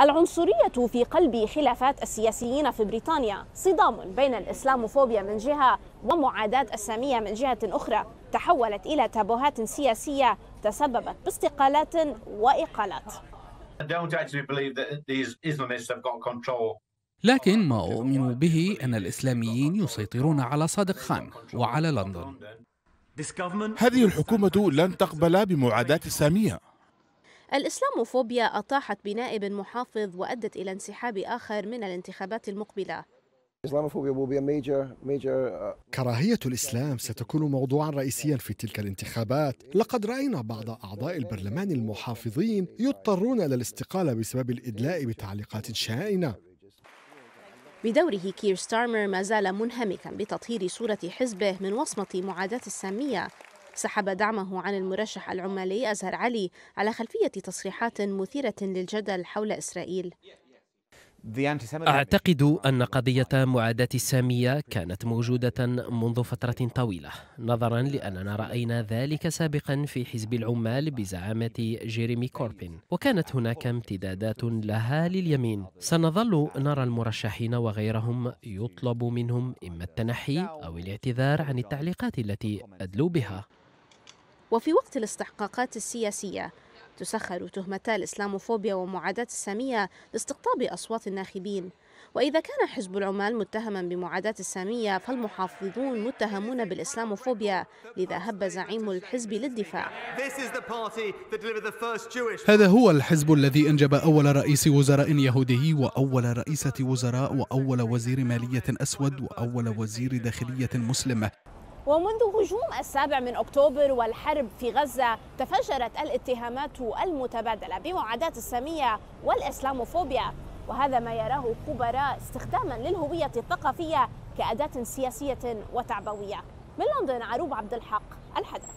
العنصرية في قلب خلافات السياسيين في بريطانيا صدام بين الإسلاموفوبيا من جهة ومعاداة السامية من جهة أخرى تحولت إلى تابوهات سياسية تسببت باستقالات وإقالات لكن ما أؤمن به أن الإسلاميين يسيطرون على صادق خان وعلى لندن هذه الحكومة لن تقبل بمعاداة السامية الإسلاموفوبيا أطاحت بنائب محافظ وأدت إلى انسحاب آخر من الانتخابات المقبلة uh, كراهية الإسلام ستكون موضوعا رئيسيا في تلك الانتخابات لقد رأينا بعض أعضاء البرلمان المحافظين يضطرون إلى الاستقالة بسبب الإدلاء بتعليقات شائنة بدوره كير ستارمر ما زال منهمكا بتطهير صورة حزبه من وصمة معاداة السامية سحب دعمه عن المرشح العمالي أزهر علي على خلفية تصريحات مثيرة للجدل حول إسرائيل أعتقد أن قضية معاداة السامية كانت موجودة منذ فترة طويلة نظرا لأننا رأينا ذلك سابقا في حزب العمال بزعامة جيريمي كوربين وكانت هناك امتدادات لها لليمين سنظل نرى المرشحين وغيرهم يطلب منهم إما التنحي أو الاعتذار عن التعليقات التي أدلوا بها وفي وقت الاستحقاقات السياسية تسخر تهمتا الإسلاموفوبيا ومعاداة السامية لاستقطاب أصوات الناخبين وإذا كان حزب العمال متهما بمعاداة السامية فالمحافظون متهمون بالإسلاموفوبيا لذا هب زعيم الحزب للدفاع هذا هو الحزب الذي أنجب أول رئيس وزراء يهودي وأول رئيسة وزراء وأول وزير مالية أسود وأول وزير داخلية مسلمة ومنذ هجوم السابع من أكتوبر والحرب في غزة تفجرت الاتهامات المتبادلة بمعاداة السامية والإسلاموفوبيا وهذا ما يراه خبراء استخداما للهوية الثقافية كأداة سياسية وتعبوية من لندن عروب عبد الحق الحدث